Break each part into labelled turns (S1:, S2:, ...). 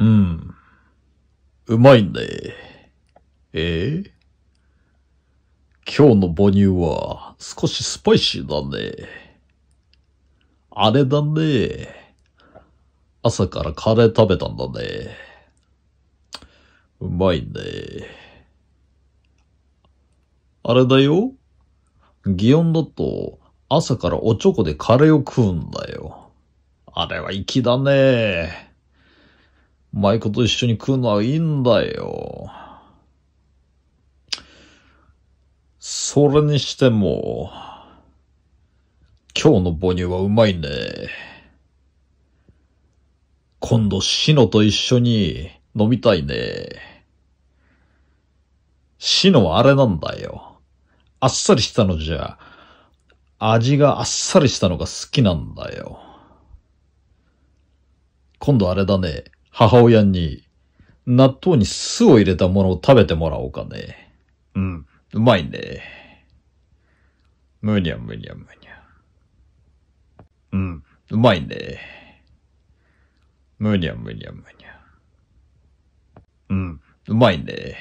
S1: うん。うまいね。ええ
S2: 今日の母乳は少しスパイシーだね。あれだね。朝からカレー食べたんだね。うまいね。あれだよ。祇園だと朝からおちょこでカレーを食うんだよ。あれは粋だね。舞妓と一緒に来るのはいいんだよ。それにしても、今日の母乳はうまいね。今度シノと一緒に飲みたいね。シノはあれなんだよ。あっさりしたのじゃ、味があっさりしたのが好きなんだよ。今度あれだね。母親に、納豆に酢を入れたものを食べてもらおうかね。
S1: うん、うまいね。むにゃむにゃむにゃ。うん、うまいね。むにゃむにゃむにゃ。うん、うまいね。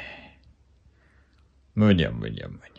S1: むにゃむにゃむにゃ。